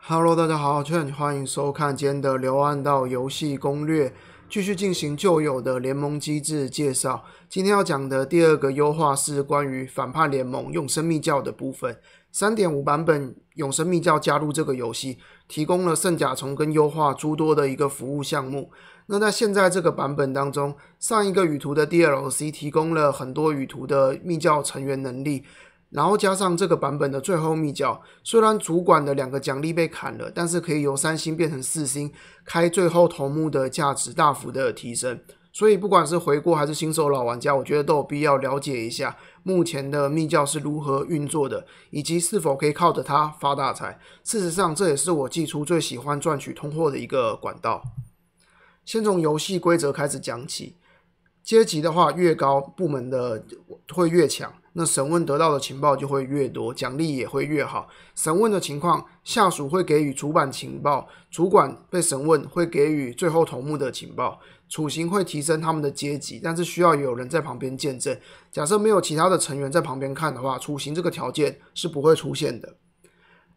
Hello，大家好，欢迎收看今天的《流浪道游戏攻略》，继续进行旧有的联盟机制介绍。今天要讲的第二个优化是关于反叛联盟永生密教的部分。三点五版本永生密教加入这个游戏，提供了圣甲虫跟优化诸多的一个服务项目。那在现在这个版本当中，上一个语图的 DLC 提供了很多语图的密教成员能力。然后加上这个版本的最后秘教，虽然主管的两个奖励被砍了，但是可以由三星变成四星，开最后头目的价值大幅的提升。所以不管是回顾还是新手老玩家，我觉得都有必要了解一下目前的秘教是如何运作的，以及是否可以靠着它发大财。事实上，这也是我寄出最喜欢赚取通货的一个管道。先从游戏规则开始讲起。阶级的话越高，部门的会越强，那审问得到的情报就会越多，奖励也会越好。审问的情况下属会给予主管情报，主管被审问会给予最后头目的情报，处刑会提升他们的阶级，但是需要有人在旁边见证。假设没有其他的成员在旁边看的话，处刑这个条件是不会出现的。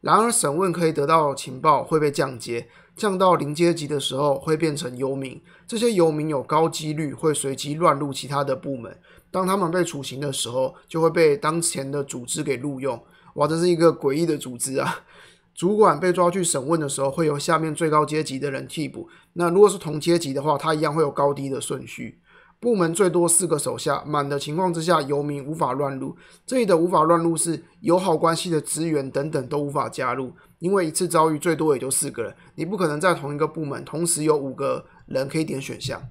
然而，审问可以得到情报会被降阶，降到零阶级的时候会变成游民。这些游民有高几率会随机乱入其他的部门。当他们被处刑的时候，就会被当前的组织给录用。哇，这是一个诡异的组织啊！主管被抓去审问的时候，会有下面最高阶级的人替补。那如果是同阶级的话，他一样会有高低的顺序。部门最多四个手下，满的情况之下，游民无法乱入。这里的无法乱入是友好关系的职员等等都无法加入，因为一次遭遇最多也就四个人，你不可能在同一个部门同时有五个人可以点选项。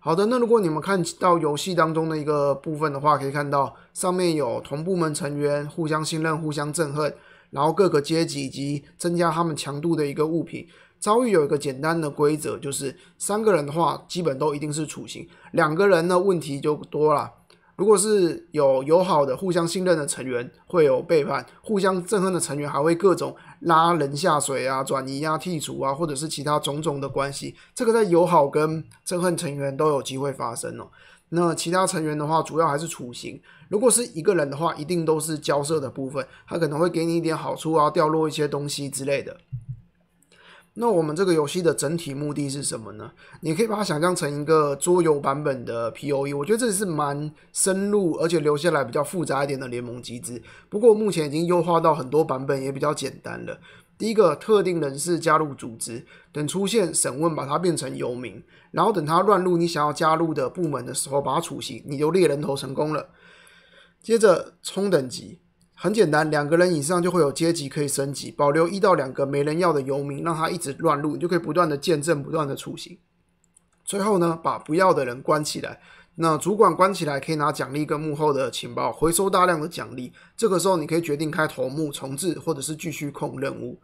好的，那如果你们看到游戏当中的一个部分的话，可以看到上面有同部门成员互相信任、互相憎恨，然后各个阶级以及增加他们强度的一个物品。遭遇有一个简单的规则，就是三个人的话，基本都一定是处刑；两个人呢，问题就多了。如果是有友好的、互相信任的成员，会有背叛；互相憎恨的成员，还会各种拉人下水啊、转移啊、剔除啊，或者是其他种种的关系。这个在友好跟憎恨成员都有机会发生哦。那其他成员的话，主要还是处刑。如果是一个人的话，一定都是交涉的部分，他可能会给你一点好处啊，掉落一些东西之类的。那我们这个游戏的整体目的是什么呢？你可以把它想象成一个桌游版本的 P.O.E。我觉得这是蛮深入，而且留下来比较复杂一点的联盟机制。不过目前已经优化到很多版本也比较简单了。第一个，特定人士加入组织，等出现审问，把它变成游民，然后等他乱入你想要加入的部门的时候，把他处刑，你就猎人头成功了。接着冲等级。很简单，两个人以上就会有阶级可以升级，保留一到两个没人要的游民，让他一直乱入，你就可以不断的见证，不断的出行。最后呢，把不要的人关起来，那主管关起来可以拿奖励跟幕后的情报，回收大量的奖励。这个时候你可以决定开头目重置，或者是继续控任务。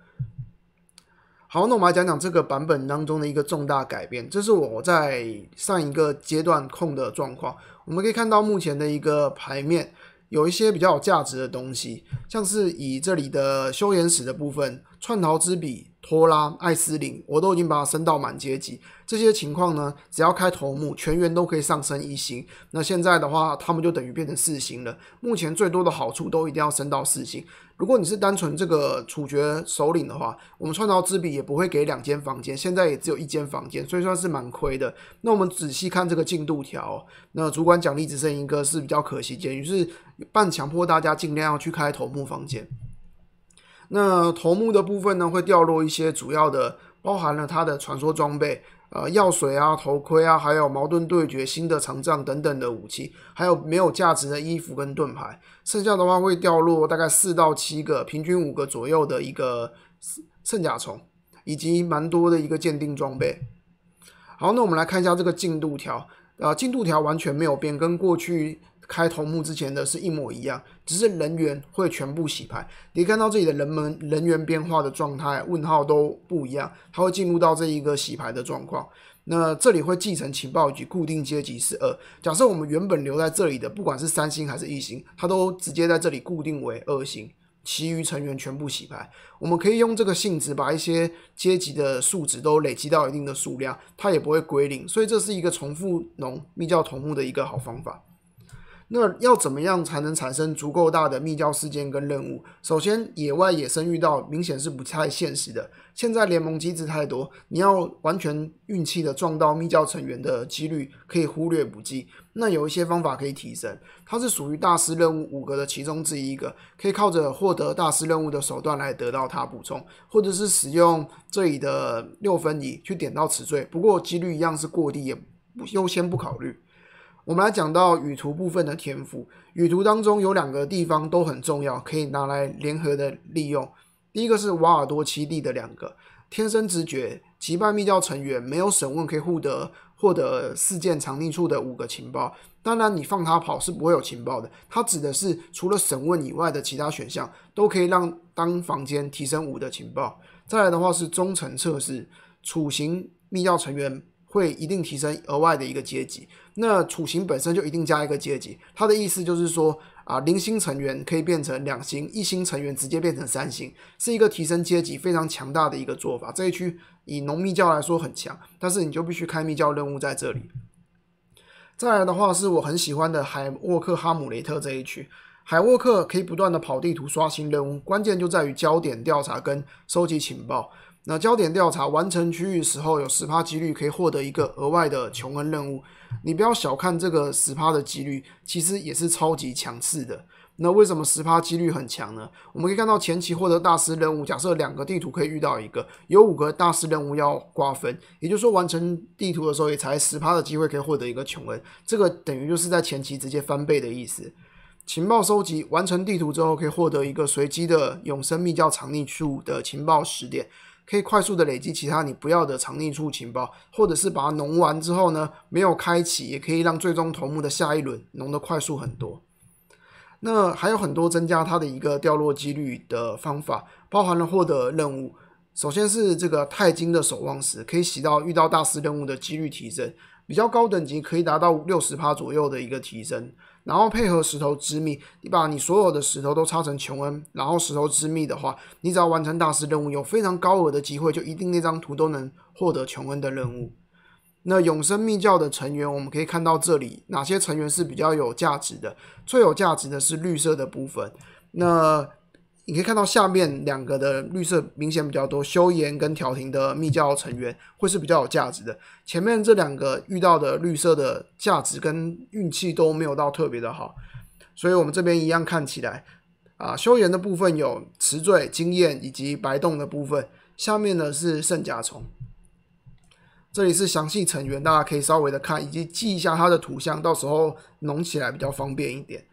好，那我们来讲讲这个版本当中的一个重大改变，这是我在上一个阶段控的状况，我们可以看到目前的一个牌面。有一些比较有价值的东西，像是以这里的修颜史的部分。串逃之笔、托拉、艾斯林，我都已经把它升到满阶级。这些情况呢，只要开头目，全员都可以上升一星。那现在的话，他们就等于变成四星了。目前最多的好处都一定要升到四星。如果你是单纯这个处决首领的话，我们串逃之笔也不会给两间房间，现在也只有一间房间，所以算是蛮亏的。那我们仔细看这个进度条，那主管奖励只剩一个是比较可惜的，于是半强迫大家尽量要去开头目房间。那头目的部分呢，会掉落一些主要的，包含了他的传说装备，呃，药水啊，头盔啊，还有矛盾对决新的长障等等的武器，还有没有价值的衣服跟盾牌。剩下的话会掉落大概四到七个，平均五个左右的一个圣甲虫，以及蛮多的一个鉴定装备。好，那我们来看一下这个进度条啊，进度条完全没有变更过去。开头目之前的是一模一样，只是人员会全部洗牌。你看到这里的人们人员变化的状态，问号都不一样，它会进入到这一个洗牌的状况。那这里会继承情报局固定阶级是二。假设我们原本留在这里的，不管是三星还是一星，它都直接在这里固定为二星，其余成员全部洗牌。我们可以用这个性质，把一些阶级的数值都累积到一定的数量，它也不会归零。所以这是一个重复农密教同目的一个好方法。那要怎么样才能产生足够大的密教事件跟任务？首先，野外野生遇到明显是不太现实的。现在联盟机制太多，你要完全运气的撞到密教成员的几率可以忽略不计。那有一些方法可以提升，它是属于大师任务五个的其中之一个，可以靠着获得大师任务的手段来得到它补充，或者是使用这里的六分仪去点到此罪。不过几率一样是过低，也不优先不考虑。我们来讲到语图部分的天赋，语图当中有两个地方都很重要，可以拿来联合的利用。第一个是瓦尔多七地的两个天生直觉击败密教成员，没有审问可以获得获得事件藏匿处的五个情报。当然，你放他跑是不会有情报的。他指的是除了审问以外的其他选项，都可以让当房间提升五的情报。再来的话是忠诚测试处刑密教成员。会一定提升额外的一个阶级，那处刑本身就一定加一个阶级。他的意思就是说啊，零星成员可以变成两星，一星成员直接变成三星，是一个提升阶级非常强大的一个做法。这一区以浓密教来说很强，但是你就必须开密教任务在这里。再来的话是我很喜欢的海沃克哈姆雷特这一区，海沃克可以不断的跑地图刷新任务，关键就在于焦点调查跟收集情报。那焦点调查完成区域时候，有十趴几率可以获得一个额外的琼恩任务。你不要小看这个十趴的几率，其实也是超级强势的。那为什么十趴几率很强呢？我们可以看到前期获得大师任务，假设两个地图可以遇到一个，有五个大师任务要瓜分，也就是说完成地图的时候也才十趴的机会可以获得一个琼恩，这个等于就是在前期直接翻倍的意思。情报收集完成地图之后，可以获得一个随机的永生秘教藏匿处的情报时点，可以快速的累积其他你不要的藏匿处情报，或者是把它弄完之后呢，没有开启，也可以让最终头目的下一轮弄得快速很多。那还有很多增加它的一个掉落几率的方法，包含了获得任务，首先是这个钛金的守望石，可以洗到遇到大师任务的几率提升。比较高等级可以达到六十趴左右的一个提升，然后配合石头之密，你把你所有的石头都插成琼恩，然后石头之密的话，你只要完成大师任务，有非常高额的机会，就一定那张图都能获得琼恩的任务。那永生秘教的成员，我们可以看到这里哪些成员是比较有价值的？最有价值的是绿色的部分。那你可以看到下面两个的绿色明显比较多，修颜跟调停的密教成员会是比较有价值的。前面这两个遇到的绿色的价值跟运气都没有到特别的好，所以我们这边一样看起来啊，修颜的部分有词缀经验以及白洞的部分。下面呢是圣甲虫，这里是详细成员，大家可以稍微的看以及记一下它的图像，到时候弄起来比较方便一点。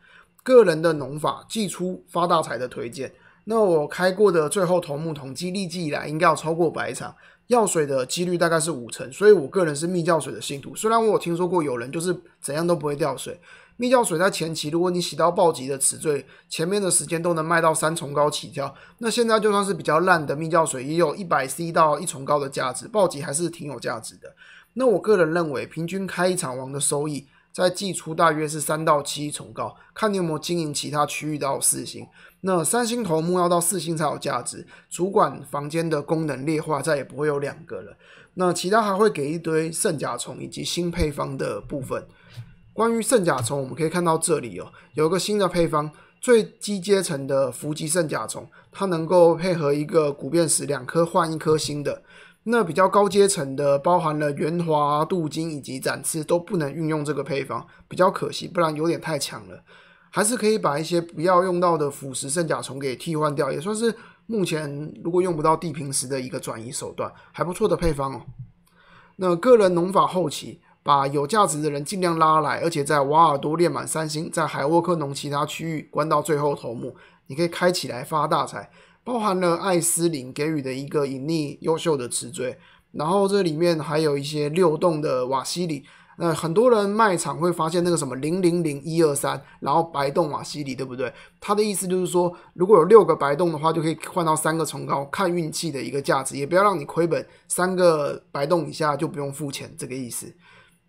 个人的农法，寄出发大财的推荐。那我开过的最后头目统计，历季以来应该要超过百场，药水的几率大概是五成，所以我个人是密药水的信徒。虽然我有听说过有人就是怎样都不会掉水，密药水在前期如果你洗到暴击的词缀，前面的时间都能卖到三重高起跳。那现在就算是比较烂的密药水，也有一百 C 到一重高的价值，暴击还是挺有价值的。那我个人认为，平均开一场王的收益。再寄出大约是三到七重高，看你有没有经营其他区域到四星。那三星头目要到四星才有价值。主管房间的功能裂化再也不会有两个了。那其他还会给一堆圣甲虫以及新配方的部分。关于圣甲虫，我们可以看到这里哦，有一个新的配方，最低阶层的伏击圣甲虫，它能够配合一个古变石，两颗换一颗新的。那比较高阶层的，包含了圆滑、镀金以及展翅都不能运用这个配方，比较可惜，不然有点太强了。还是可以把一些不要用到的腐蚀圣甲虫给替换掉，也算是目前如果用不到地平石的一个转移手段，还不错的配方哦。那个人农法后期把有价值的人尽量拉来，而且在瓦尔多练满三星，在海沃克农其他区域关到最后头目，你可以开起来发大财。包含了艾斯林给予的一个隐匿优秀的词缀，然后这里面还有一些六洞的瓦西里。那很多人卖场会发现那个什么零零零一二三，然后白洞瓦西里，对不对？他的意思就是说，如果有六个白洞的话，就可以换到三个崇高，看运气的一个价值，也不要让你亏本。三个白洞以下就不用付钱，这个意思。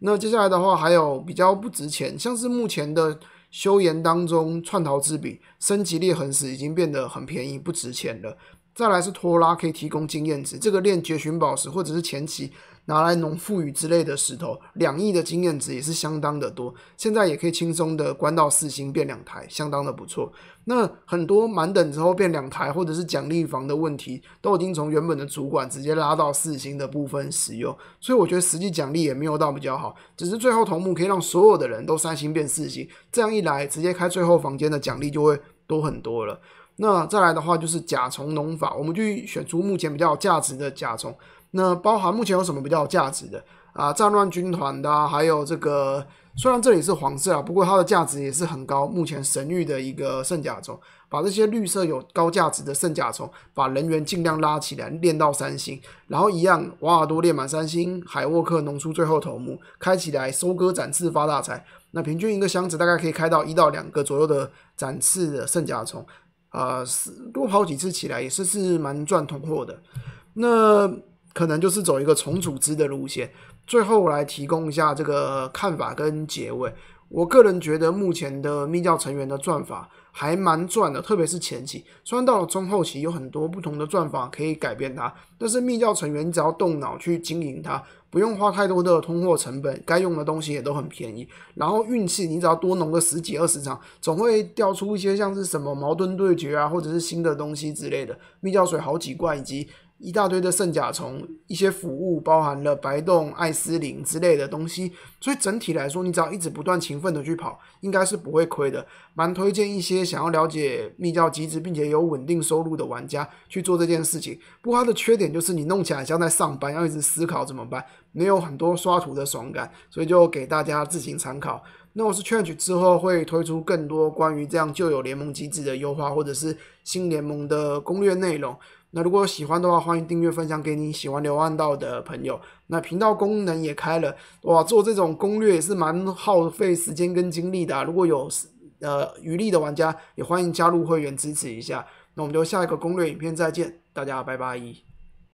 那接下来的话还有比较不值钱，像是目前的。修研当中，窜逃之笔，升级裂痕时已经变得很便宜，不值钱了。再来是拖拉，可以提供经验值。这个练绝寻宝石，或者是前期拿来农富裕之类的石头，两亿的经验值也是相当的多。现在也可以轻松的关到四星变两台，相当的不错。那很多满等之后变两台，或者是奖励房的问题，都已经从原本的主管直接拉到四星的部分使用，所以我觉得实际奖励也没有到比较好，只是最后同目可以让所有的人都三星变四星，这样一来直接开最后房间的奖励就会多很多了。那再来的话就是甲虫农法，我们就选出目前比较有价值的甲虫。那包含目前有什么比较有价值的啊？战乱军团的，还有这个虽然这里是黄色啊，不过它的价值也是很高。目前神域的一个圣甲虫，把这些绿色有高价值的圣甲虫，把人员尽量拉起来练到三星，然后一样瓦尔多练满三星，海沃克农出最后头目，开起来收割展翅发大财。那平均一个箱子大概可以开到一到两个左右的展翅的圣甲虫。啊，是多跑几次起来也是是蛮赚通货的，那可能就是走一个重组资的路线。最后来提供一下这个看法跟结尾。我个人觉得目前的密教成员的赚法还蛮赚的，特别是前期。虽然到了中后期有很多不同的赚法可以改变它，但是密教成员只要动脑去经营它。不用花太多的通货成本，该用的东西也都很便宜。然后运气，你只要多弄个十几二十场，总会掉出一些像是什么矛盾对决啊，或者是新的东西之类的。蜜胶水好几罐，以及。一大堆的圣甲虫，一些服务包含了白洞、艾斯林之类的东西，所以整体来说，你只要一直不断勤奋的去跑，应该是不会亏的。蛮推荐一些想要了解密教机制并且有稳定收入的玩家去做这件事情。不过它的缺点就是你弄起来像在上班，要一直思考怎么办，没有很多刷图的爽感，所以就给大家自行参考。那我是 change 之后会推出更多关于这样旧有联盟机制的优化，或者是新联盟的攻略内容。那如果喜欢的话，欢迎订阅、分享给你喜欢流浪道的朋友。那频道功能也开了，哇，做这种攻略也是蛮耗费时间跟精力的。如果有呃余力的玩家，也欢迎加入会员支持一下。那我们就下一个攻略影片再见，大家拜拜。